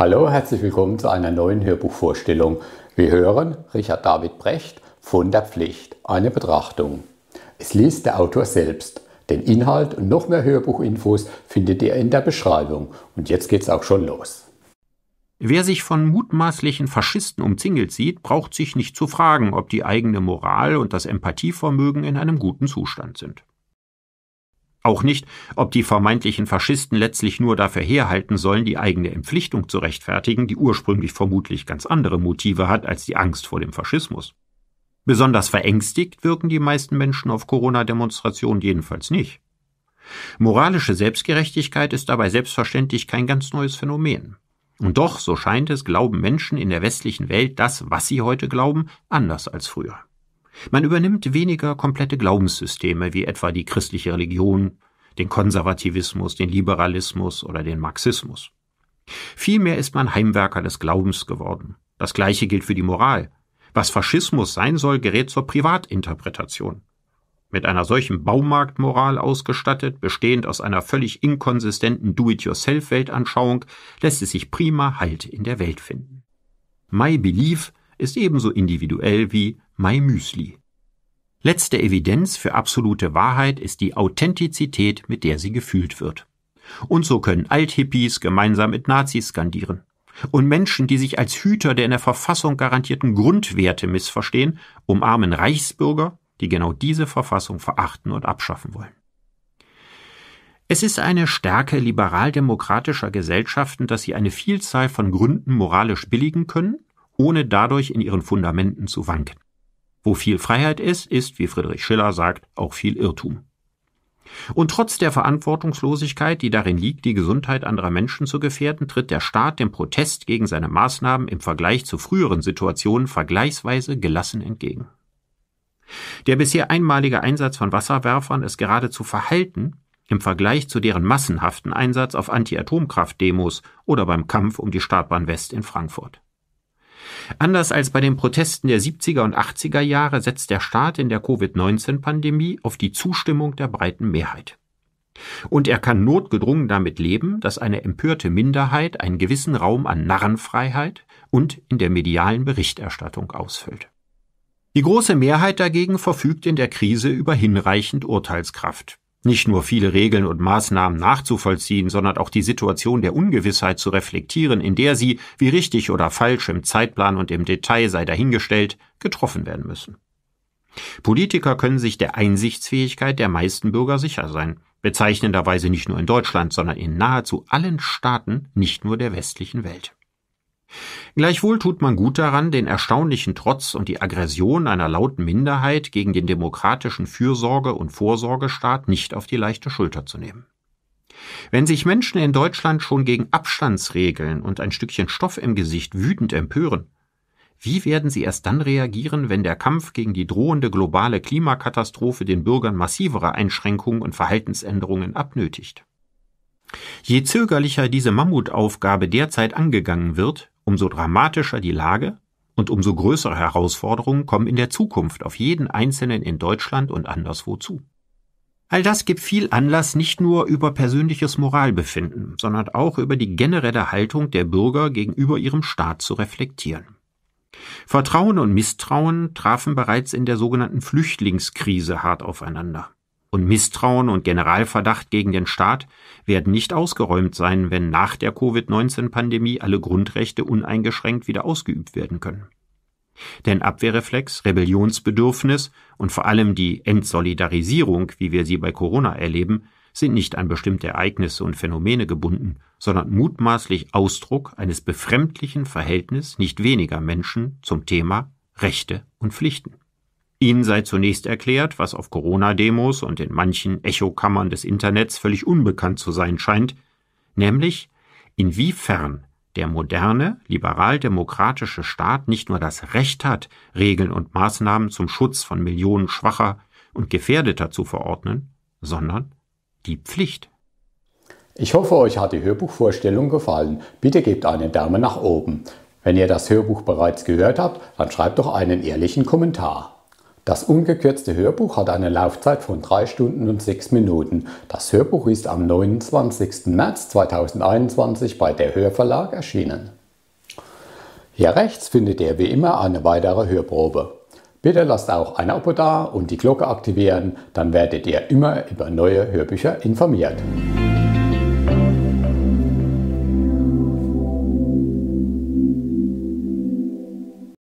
Hallo, herzlich willkommen zu einer neuen Hörbuchvorstellung. Wir hören Richard David Brecht von der Pflicht, eine Betrachtung. Es liest der Autor selbst. Den Inhalt und noch mehr Hörbuchinfos findet ihr in der Beschreibung. Und jetzt geht's auch schon los. Wer sich von mutmaßlichen Faschisten umzingelt sieht, braucht sich nicht zu fragen, ob die eigene Moral und das Empathievermögen in einem guten Zustand sind. Auch nicht, ob die vermeintlichen Faschisten letztlich nur dafür herhalten sollen, die eigene Empflichtung zu rechtfertigen, die ursprünglich vermutlich ganz andere Motive hat als die Angst vor dem Faschismus. Besonders verängstigt wirken die meisten Menschen auf Corona-Demonstrationen jedenfalls nicht. Moralische Selbstgerechtigkeit ist dabei selbstverständlich kein ganz neues Phänomen. Und doch, so scheint es, glauben Menschen in der westlichen Welt das, was sie heute glauben, anders als früher. Man übernimmt weniger komplette Glaubenssysteme wie etwa die christliche Religion, den Konservativismus, den Liberalismus oder den Marxismus. Vielmehr ist man Heimwerker des Glaubens geworden. Das gleiche gilt für die Moral. Was Faschismus sein soll, gerät zur Privatinterpretation. Mit einer solchen Baumarktmoral ausgestattet, bestehend aus einer völlig inkonsistenten Do-it-yourself-Weltanschauung, lässt es sich prima Halt in der Welt finden. My Belief ist ebenso individuell wie My Müsli. Letzte Evidenz für absolute Wahrheit ist die Authentizität, mit der sie gefühlt wird. Und so können Althippies gemeinsam mit Nazis skandieren. Und Menschen, die sich als Hüter der in der Verfassung garantierten Grundwerte missverstehen, umarmen Reichsbürger, die genau diese Verfassung verachten und abschaffen wollen. Es ist eine Stärke liberaldemokratischer Gesellschaften, dass sie eine Vielzahl von Gründen moralisch billigen können ohne dadurch in ihren Fundamenten zu wanken. Wo viel Freiheit ist, ist, wie Friedrich Schiller sagt, auch viel Irrtum. Und trotz der Verantwortungslosigkeit, die darin liegt, die Gesundheit anderer Menschen zu gefährden, tritt der Staat dem Protest gegen seine Maßnahmen im Vergleich zu früheren Situationen vergleichsweise gelassen entgegen. Der bisher einmalige Einsatz von Wasserwerfern ist geradezu verhalten im Vergleich zu deren massenhaften Einsatz auf Anti-Atomkraft-Demos oder beim Kampf um die Startbahn West in Frankfurt. Anders als bei den Protesten der 70er und 80er Jahre setzt der Staat in der Covid-19-Pandemie auf die Zustimmung der breiten Mehrheit. Und er kann notgedrungen damit leben, dass eine empörte Minderheit einen gewissen Raum an Narrenfreiheit und in der medialen Berichterstattung ausfüllt. Die große Mehrheit dagegen verfügt in der Krise über hinreichend Urteilskraft. Nicht nur viele Regeln und Maßnahmen nachzuvollziehen, sondern auch die Situation der Ungewissheit zu reflektieren, in der sie, wie richtig oder falsch im Zeitplan und im Detail sei dahingestellt, getroffen werden müssen. Politiker können sich der Einsichtsfähigkeit der meisten Bürger sicher sein, bezeichnenderweise nicht nur in Deutschland, sondern in nahezu allen Staaten, nicht nur der westlichen Welt. Gleichwohl tut man gut daran, den erstaunlichen Trotz und die Aggression einer lauten Minderheit gegen den demokratischen Fürsorge- und Vorsorgestaat nicht auf die leichte Schulter zu nehmen. Wenn sich Menschen in Deutschland schon gegen Abstandsregeln und ein Stückchen Stoff im Gesicht wütend empören, wie werden sie erst dann reagieren, wenn der Kampf gegen die drohende globale Klimakatastrophe den Bürgern massivere Einschränkungen und Verhaltensänderungen abnötigt? Je zögerlicher diese Mammutaufgabe derzeit angegangen wird, umso dramatischer die Lage und umso größere Herausforderungen kommen in der Zukunft auf jeden Einzelnen in Deutschland und anderswo zu. All das gibt viel Anlass, nicht nur über persönliches Moralbefinden, sondern auch über die generelle Haltung der Bürger gegenüber ihrem Staat zu reflektieren. Vertrauen und Misstrauen trafen bereits in der sogenannten Flüchtlingskrise hart aufeinander und Misstrauen und Generalverdacht gegen den Staat werden nicht ausgeräumt sein, wenn nach der Covid-19-Pandemie alle Grundrechte uneingeschränkt wieder ausgeübt werden können. Denn Abwehrreflex, Rebellionsbedürfnis und vor allem die Entsolidarisierung, wie wir sie bei Corona erleben, sind nicht an bestimmte Ereignisse und Phänomene gebunden, sondern mutmaßlich Ausdruck eines befremdlichen Verhältnisses nicht weniger Menschen zum Thema Rechte und Pflichten. Ihnen sei zunächst erklärt, was auf Corona-Demos und in manchen Echokammern des Internets völlig unbekannt zu sein scheint, nämlich inwiefern der moderne, liberal-demokratische Staat nicht nur das Recht hat, Regeln und Maßnahmen zum Schutz von Millionen Schwacher und Gefährdeter zu verordnen, sondern die Pflicht. Ich hoffe, euch hat die Hörbuchvorstellung gefallen. Bitte gebt einen Daumen nach oben. Wenn ihr das Hörbuch bereits gehört habt, dann schreibt doch einen ehrlichen Kommentar. Das ungekürzte Hörbuch hat eine Laufzeit von 3 Stunden und 6 Minuten. Das Hörbuch ist am 29. März 2021 bei der Hörverlag erschienen. Hier rechts findet ihr wie immer eine weitere Hörprobe. Bitte lasst auch ein Abo da und die Glocke aktivieren, dann werdet ihr immer über neue Hörbücher informiert.